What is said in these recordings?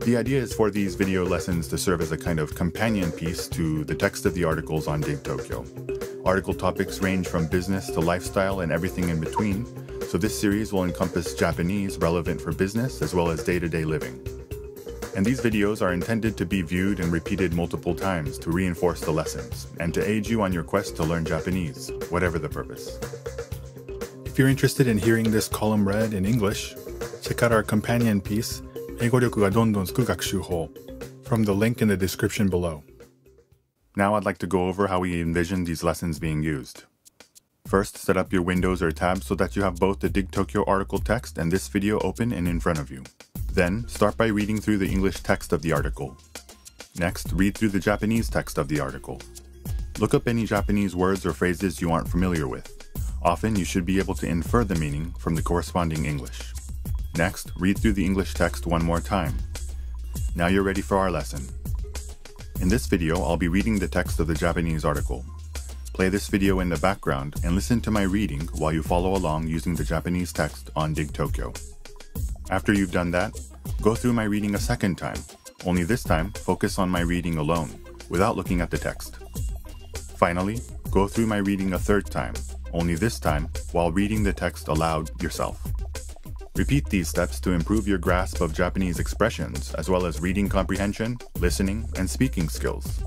The idea is for these video lessons to serve as a kind of companion piece to the text of the articles on Dig Tokyo. Article topics range from business to lifestyle and everything in between, so this series will encompass Japanese relevant for business as well as day-to-day -day living. And these videos are intended to be viewed and repeated multiple times to reinforce the lessons, and to aid you on your quest to learn Japanese, whatever the purpose. If you're interested in hearing this column read in English, check out our companion piece, 英語力がどんどんつく学習法 from the link in the description below. Now I'd like to go over how we envision these lessons being used. First, set up your windows or tabs so that you have both the Dig Tokyo article text and this video open and in front of you. Then, start by reading through the English text of the article. Next, read through the Japanese text of the article. Look up any Japanese words or phrases you aren't familiar with. Often, you should be able to infer the meaning from the corresponding English. Next, read through the English text one more time. Now you're ready for our lesson. In this video, I'll be reading the text of the Japanese article. Play this video in the background and listen to my reading while you follow along using the Japanese text on Dig Tokyo. After you've done that, go through my reading a second time, only this time focus on my reading alone, without looking at the text. Finally, go through my reading a third time, only this time while reading the text aloud yourself. Repeat these steps to improve your grasp of Japanese expressions, as well as reading comprehension, listening, and speaking skills.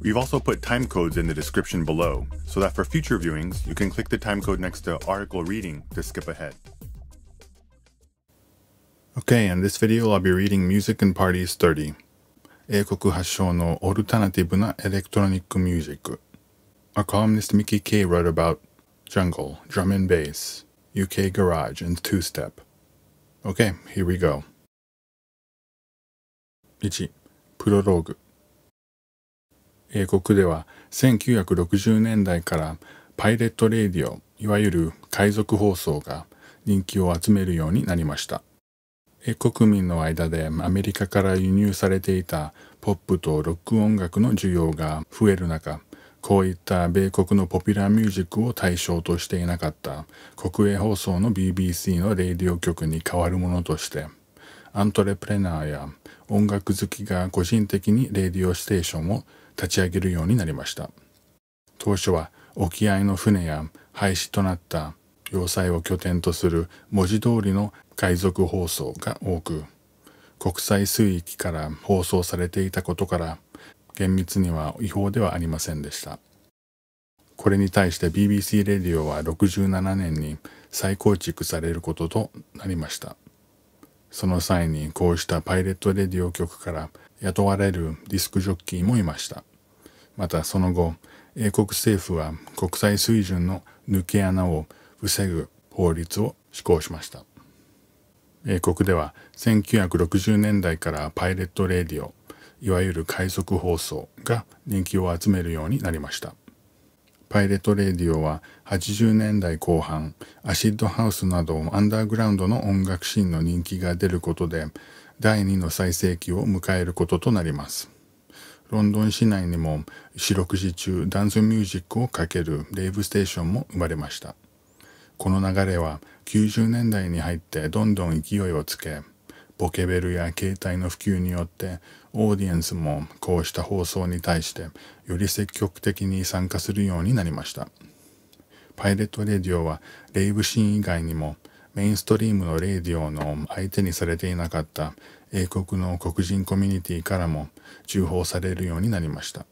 We've also put time codes in the description below, so that for future viewings, you can click the time code next to article reading to skip ahead. Okay, in this video I'll be reading Music and Parties 30. 英国発祥のオルタナティブなエレクトロニックミュージック。Our columnist Mickey K wrote about jungle, drum and bass, UK Garage and Two Step. Okay, here we go. 1. プロローグ英国では1960年代からパイレットレーディオいわゆる海賊放送が人気を集めるようになりました英国民の間でアメリカから輸入されていたポップとロック音楽の需要が増える中こういった米国のポピュラーミュージックを対象としていなかった国営放送の BBC のレディオ局に代わるものとしてアントレプレナーや音楽好きが個人的にレディオステーションを立ち上げるようになりました当初は沖合の船や廃止となった要塞を拠点とする文字通りの海賊放送が多く国際水域から放送されていたことから厳密には違法ではありませんでした。これに対して BBC レディオは67年に再構築されることとなりました。その際にこうしたパイレットレディオ局から雇われるディスクジョッキーもいました。またその後、英国政府は国際水準の抜け穴を防ぐ法律を施行しました。英国では1960年代からパイレットレディオいわゆる海賊放送が人気を集めるようになりましたパイレート・レディオは80年代後半アシッドハウスなどアンダーグラウンドの音楽シーンの人気が出ることで第2の最盛期を迎えることとなりますロンドン市内にも四六時中ダンスミュージックをかけるレイブステーションも生まれましたこの流れは90年代に入ってどんどん勢いをつけポケベルや携帯の普及によってオーディエンスもこうした放送に対してより積極的に参加するようになりましたパイレットレディオはレイブシーン以外にもメインストリームのレディオの相手にされていなかった英国の黒人コミュニティからも重宝されるようになりました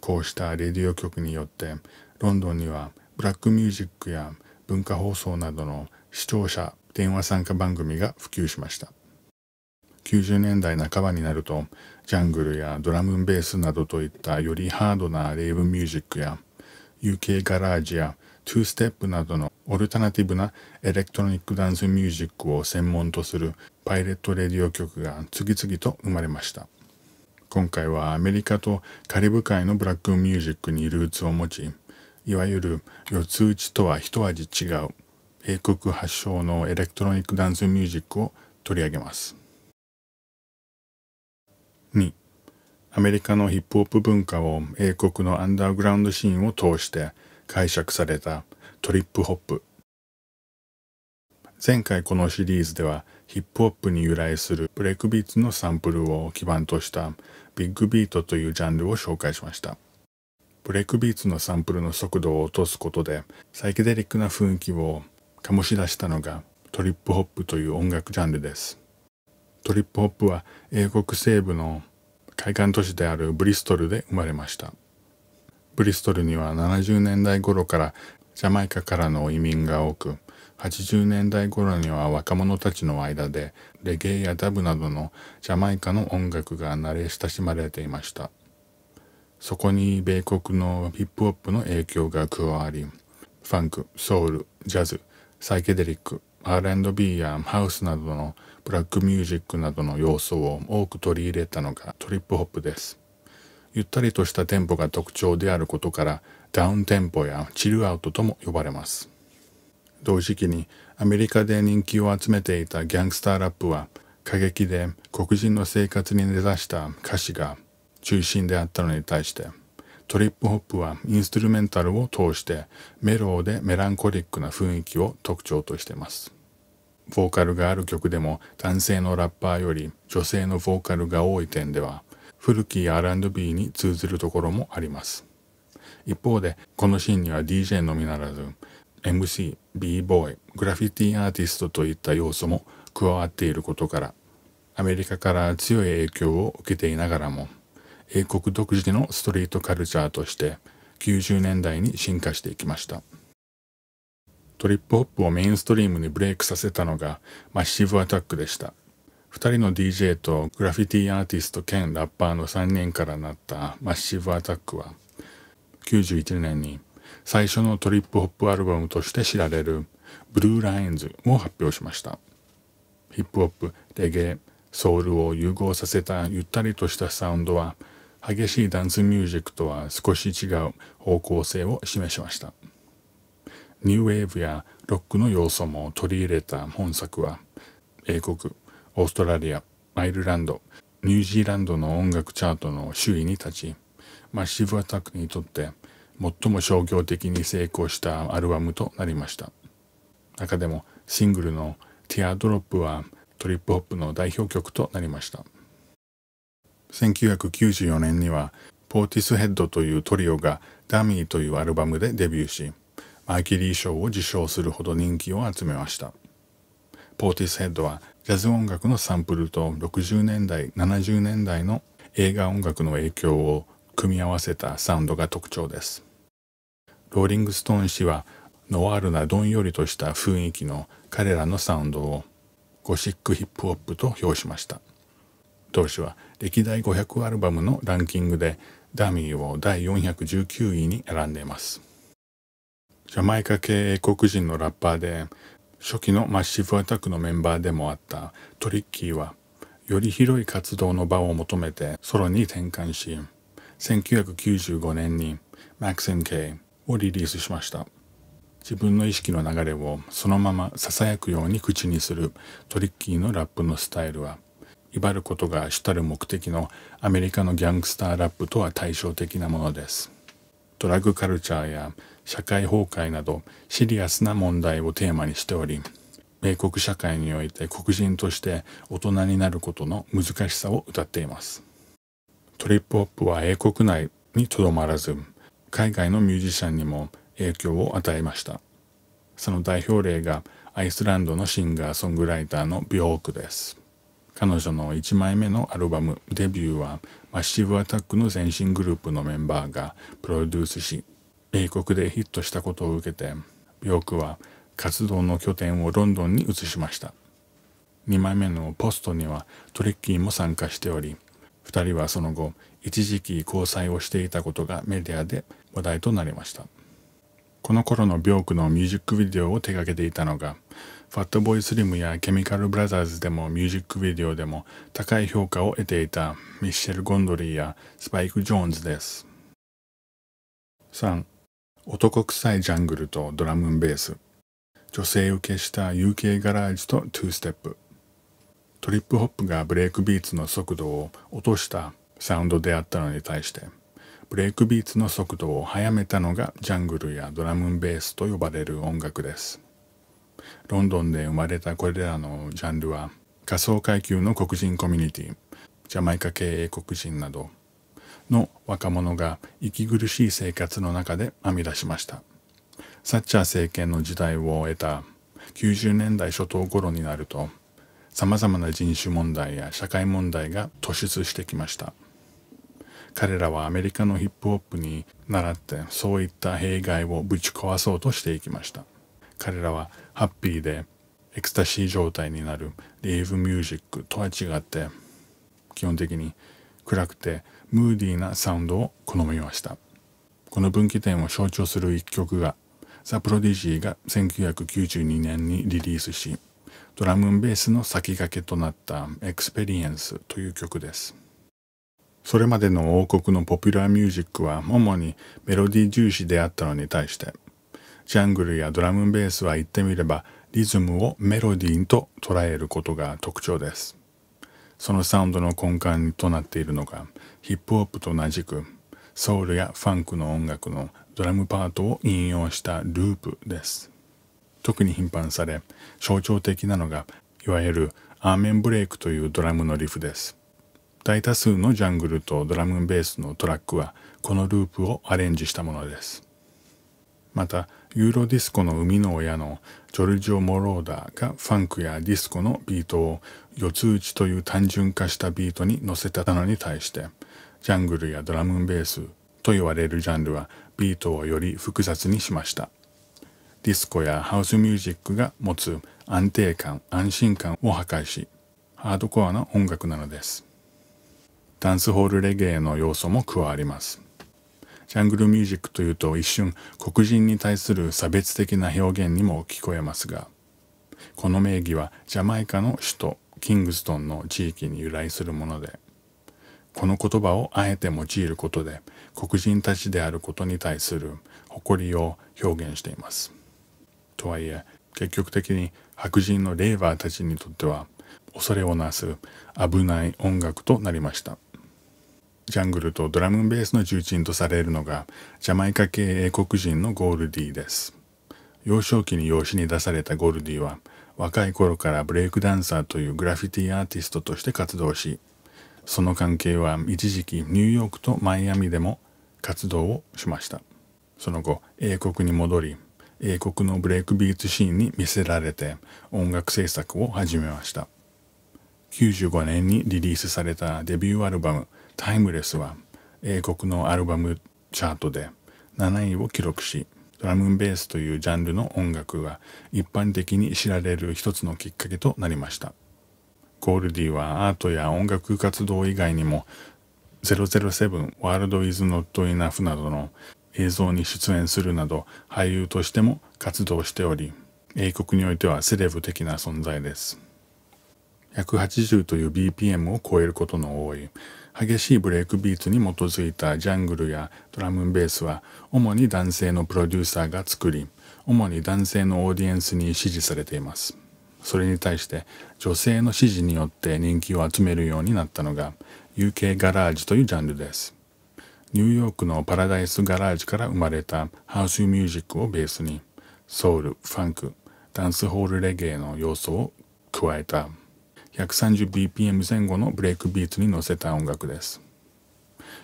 こうしたレディオ局によってロンドンにはブラックミュージックや文化放送などの視聴者電話参加番組が普及しました90年代半ばになるとジャングルやドラムンベースなどといったよりハードなレイブミュージックや UK ガラージやーステップなどのオルタナティブなエレクトロニックダンスミュージックを専門とするパイレットレディオ曲が次々と生まれました今回はアメリカとカリブ海のブラックミュージックにルーツを持ちいわゆる四つ打ちとは一味違う英国発祥のエレクトロニックダンスミュージックを取り上げますアメリカのヒップホップ文化を英国のアンダーグラウンドシーンを通して解釈されたトリップホップ前回このシリーズではヒップホップに由来するブレイクビーツのサンプルを基盤としたビッグビートというジャンルを紹介しましたブレイクビーツのサンプルの速度を落とすことでサイケデリックな雰囲気を醸し出したのがトリップホップという音楽ジャンルですトリップホップは英国西部の海岸都市であるブリストルで生まれましたブリストルには70年代頃からジャマイカからの移民が多く80年代頃には若者たちの間でレゲエやダブなどのジャマイカの音楽が慣れ親しまれていましたそこに米国のヒップホップの影響が加わりファンクソウルジャズサイケデリック R&B やハウスなどのブラックミュージックなどの要素を多く取り入れたのがトリップホップです。ゆったりとしたテンポが特徴であることからダウンテンポやチルアウトとも呼ばれます。同時期にアメリカで人気を集めていたギャングスターラップは過激で黒人の生活に根ざした歌詞が中心であったのに対してトリップホップはインストゥルメンタルを通してメローでメランコリックな雰囲気を特徴としてます。ボーカルがある曲でも男性のラッパーより女性のボーカルが多い点では古き R&B に通ずるところもあります。一方でこのシーンには DJ のみならず MC、b ボーイグラフィティアーティストといった要素も加わっていることからアメリカから強い影響を受けていながらも英国独自のストリートカルチャーとして90年代に進化していきましたトリップホップをメインストリームにブレイクさせたのがマッシブアタックでした2人の DJ とグラフィティアーティスト兼ラッパーの3人からなったマッシブアタックは91年に最初のトリップホップアルバムとして知られるブルーラインズを発表しましたヒップホップレゲエソウルを融合させたゆったりとしたサウンドは激しいダンスミュージックとは少し違う方向性を示しましたニューウェーブやロックの要素も取り入れた本作は英国オーストラリアアイルランドニュージーランドの音楽チャートの周囲に立ちマッシブアタックにとって最も商業的に成功したアルバムとなりました中でもシングルの「ティアドロップはトリップホップの代表曲となりました。1994年にはポーティスヘッドというトリオが「ダミー」というアルバムでデビューしマイキリー賞を受賞するほど人気を集めましたポーティスヘッドはジャズ音楽のサンプルと60年代70年代の映画音楽の影響を組み合わせたサウンドが特徴ですローリング・ストーン氏はノワールなどんよりとした雰囲気の彼らのサウンドをゴシック・ヒップホップと評しました同氏は歴代500アルバムのランキングでダミーを第419位に選んでいますジャマイカ系英国人のラッパーで初期のマッシブアタックのメンバーでもあったトリッキーはより広い活動の場を求めてソロに転換し1995年に Maxim K をリリースしました自分の意識の流れをそのまま囁くように口にするトリッキーのラップのスタイルは威張ることが主たる目的のアメリカのギャングスターラップとは対照的なものです。ドラッグカルチャーや社会崩壊などシリアスな問題をテーマにしており、米国社会において黒人として大人になることの難しさを歌っています。トリップホップは英国内にとどまらず、海外のミュージシャンにも影響を与えました。その代表例がアイスランドのシンガーソングライターのビョークです。彼女の1枚目のアルバムデビューはマッシブアタックの前身グループのメンバーがプロデュースし英国でヒットしたことを受けてビョークは活動の拠点をロンドンに移しました2枚目のポストにはトリッキーも参加しており2人はその後一時期交際をしていたことがメディアで話題となりましたこの頃のビョークのミュージックビデオを手掛けていたのがファットボーイスリムやケミカルブラザーズでもミュージックビデオでも高い評価を得ていたミッシェル・ゴンドリーやスパイク・ジョーンズです。3. 男臭いジャングルとドラムンベース。女性受けした UK ガラージと2ステップ。トリップホップがブレイクビーツの速度を落としたサウンドであったのに対して、ブレイクビーツの速度を速めたのがジャングルやドラムンベースと呼ばれる音楽です。ロンドンで生まれたこれらのジャンルは仮想階級の黒人コミュニティジャマイカ系英国人などの若者が息苦しい生活の中で編み出しましたサッチャー政権の時代を終えた90年代初頭頃になるとさまざまな人種問題や社会問題が突出してきました彼らはアメリカのヒップホップに倣ってそういった弊害をぶち壊そうとしていきました彼らはハッピーでエクスタシー状態になるレイブミュージックとは違って基本的に暗くてムーディーなサウンドを好みましたこの分岐点を象徴する一曲がザ・プロディジーが1992年にリリースしドラムンベースの先駆けとなった「エクスペリエンス」という曲ですそれまでの王国のポピュラーミュージックは主にメロディ重視であったのに対してジャングルやドラムベースは言ってみればリズムをメロディーと捉えることが特徴です。そのサウンドの根幹となっているのがヒップホップと同じくソウルやファンクの音楽のドラムパートを引用したループです。特に頻繁され象徴的なのがいわゆるアーメンブレイクというドラムのリフです。大多数のジャングルとドラムベースのトラックはこのループをアレンジしたものです。またユーロディスコの生みの親のジョルジオ・モローダがファンクやディスコのビートを四つ打ちという単純化したビートに乗せたのに対してジャングルやドラムンベースと言われるジャンルはビートをより複雑にしましたディスコやハウスミュージックが持つ安定感安心感を破壊しハードコアな音楽なのですダンスホールレゲエの要素も加わりますジャングルミュージックというと一瞬黒人に対する差別的な表現にも聞こえますがこの名義はジャマイカの首都キングストンの地域に由来するものでこの言葉をあえて用いることで黒人たちであることに対する誇りを表現しています。とはいえ結局的に白人のレーバーたちにとっては恐れをなす危ない音楽となりました。ジャングルとドラムベースの重鎮とされるのがジャマイカ系英国人のゴールディです。幼少期に養子に出されたゴールディは若い頃からブレイクダンサーというグラフィティアーティストとして活動しその関係は一時期ニューヨークとマイアミでも活動をしましたその後英国に戻り英国のブレイクビーツシーンに魅せられて音楽制作を始めました95年にリリースされたデビューアルバムタイムレスは英国のアルバムチャートで7位を記録し、ドラムンベースというジャンルの音楽が一般的に知られる一つのきっかけとなりました。ゴールディはアートや音楽活動以外にも007ワールドイズノットイナフなどの映像に出演するなど俳優としても活動しており、英国においてはセレブ的な存在です。180という BPM を超えることの多い激しいブレイクビーツに基づいたジャングルやドラムベースは主に男性のプロデューサーが作り主に男性のオーディエンスに支持されていますそれに対して女性の支持によって人気を集めるようになったのが UK ガラージというジャンルですニューヨークのパラダイスガラージから生まれたハウスミュージックをベースにソウルファンクダンスホールレゲエの要素を加えた 130bpm 前後のブレイクビーツに乗せた音楽です。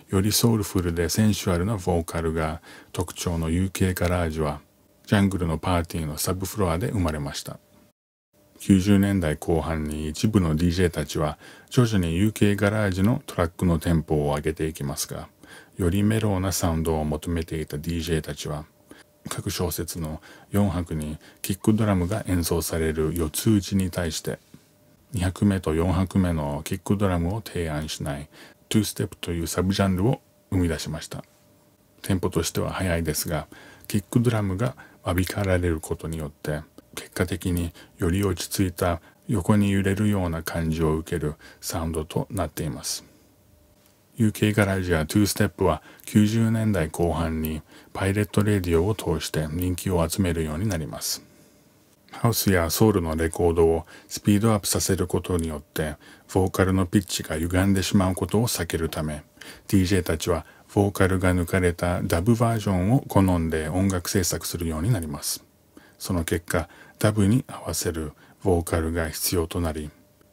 よりソウルフルでセンシュアルなボーカルが特徴の UK ガラージュはジャングルのパーティーのサブフロアで生まれました。90年代後半に一部の DJ たちは徐々に UK ガラージュのトラックのテンポを上げていきますが、よりメローなサウンドを求めていた DJ たちは、各小説の4拍にキックドラムが演奏される四つ打ちに対して200目と4拍目のキックドラムを提案しない2ステップというサブジャンルを生み出しましたテンポとしては速いですがキックドラムがわびかられることによって結果的により落ち着いた横に揺れるような感じを受けるサウンドとなっています UK ガラージや2ステップは90年代後半にパイレットレディオを通して人気を集めるようになりますハウスやソウルのレコードをスピードアップさせることによってボーカルのピッチが歪んでしまうことを避けるため DJ たちはボーカルが抜かれたダブバージョンを好んで音楽制作するようになりますその結果ダブに合わせるボーカルが必要となり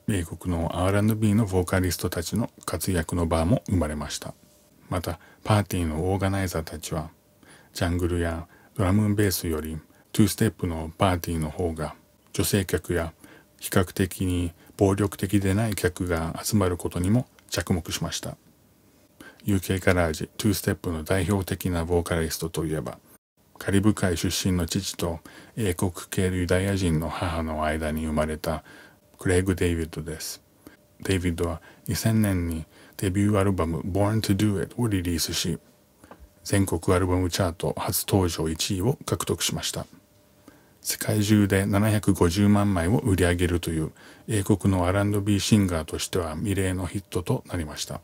米国の R&B のボーカリストたちの活躍の場も生まれましたまたパーティーのオーガナイザーたちはジャングルやドラムンベースより2ステップのパーティーの方が女性客や比較的に暴力的でない客が集まることにも着目しました UK カラージ2ステップの代表的なボーカリストといえばカリブ海出身の父と英国系ユダヤ人の母の間に生まれたクレイグ・デイビッドですデイビッドは2000年にデビューアルバム「Born to Do It」をリリースし全国アルバムチャート初登場1位を獲得しました世界中で750万枚を売り上げるという英国の R&B シンガーとしては未例のヒットとなりました。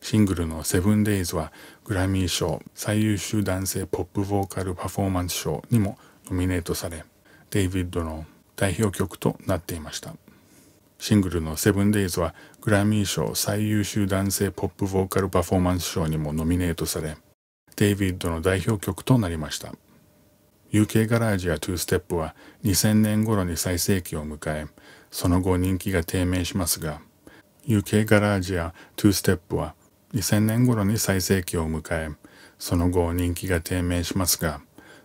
シングルのブ d a y s はグラミー賞最優秀男性ポップボーカルパフォーマンス賞にもノミネートされ、デイビッドの代表曲となっていました。シングルのブ d a y s はグラミー賞最優秀男性ポップボーカルパフォーマンス賞にもノミネートされ、デイビッドの代表曲となりました。UK ガラージや2ステップは2000年頃に最盛期を迎え、その後人気が低迷しますが、UK ガラージや2ステップは2000年頃に最盛期を迎え、その後人気が低迷しますが、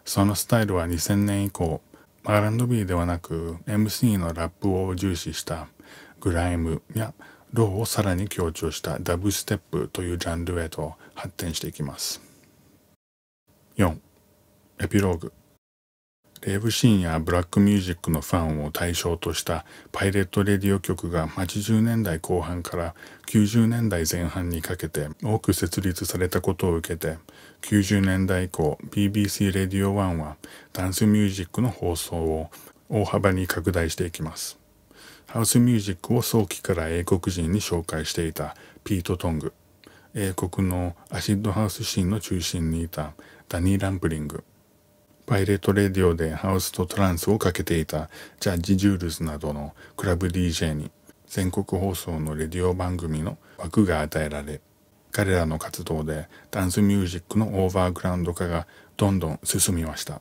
そのスタイルは2000年以降、R&B ではなく MC のラップを重視したグライムやローをさらに強調したダブステップというジャンルへと発展していきます。4エピローグレイブシーンやブラックミュージックのファンを対象としたパイレットレディオ局が80年代後半から90年代前半にかけて多く設立されたことを受けて90年代以降 BBC レディオ1はダンスミュージックの放送を大幅に拡大していきますハウスミュージックを早期から英国人に紹介していたピート・トング英国のアシッドハウスシーンの中心にいたダニー・ランプリングパイレートレディオでハウスとトランスをかけていたジャッジ・ジュールズなどのクラブ DJ に全国放送のレディオ番組の枠が与えられ彼らの活動でダンスミュージックのオーバーグラウンド化がどんどん進みました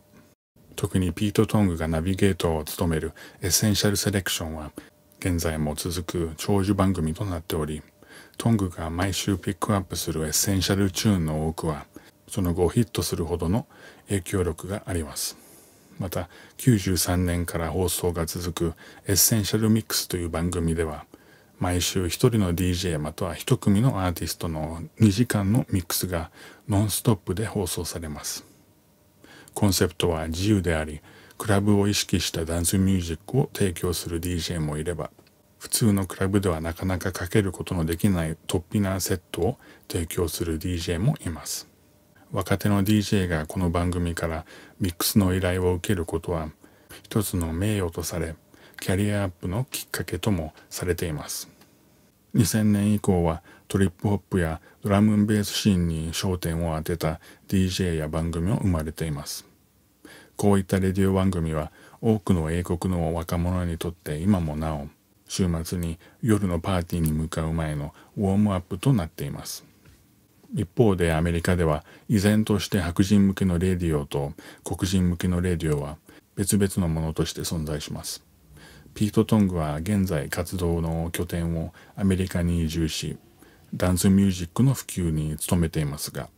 特にピート・トングがナビゲートを務めるエッセンシャル・セレクションは現在も続く長寿番組となっておりトングが毎週ピックアップするエッセンシャルチューンの多くはその後ヒットするほどの影響力があります。また93年から放送が続くエッセンシャルミックスという番組では毎週1人の DJ または1組のアーティストの2時間のミックスがノンストップで放送されます。コンセプトは自由でありクラブを意識したダンスミュージックを提供する DJ もいれば普通のクラブではなかなかかけることのできない突飛なセットを提供する DJ もいます。若手の DJ がこの番組からミックスの依頼を受けることは一つの名誉とされキャリアアップのきっかけともされています2000年以降はトリップホップやドラムンベースシーンに焦点を当てた DJ や番組も生まれていますこういったレディオ番組は多くの英国の若者にとって今もなお週末に夜のパーティーに向かう前のウォームアップとなっています一方でアメリカでは依然として白人向けのレディオと黒人向けのレディオは別々のものとして存在しますピート・トングは現在活動の拠点をアメリカに移住しダンスミュージックの普及に努めていますが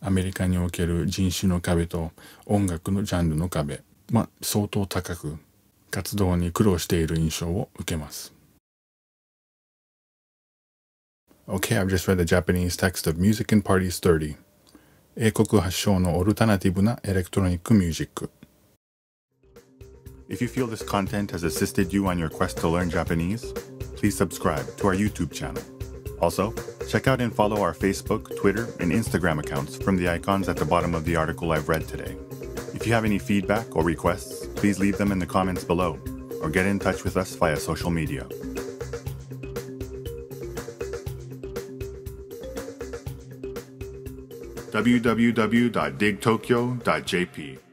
アメリカにおける人種の壁と音楽のジャンルの壁まあ相当高く活動に苦労している印象を受けます Okay, I've just read the Japanese text of Music and Parties 30英国発祥のオルタナティブなエレクトロニックミュージック If you feel this content has assisted you on your quest to learn Japanese, please subscribe to our YouTube channel. Also, check out and follow our Facebook, Twitter, and Instagram accounts from the icons at the bottom of the article I've read today. If you have any feedback or requests, please leave them in the comments below or get in touch with us via social media. www.digtokyo.jp.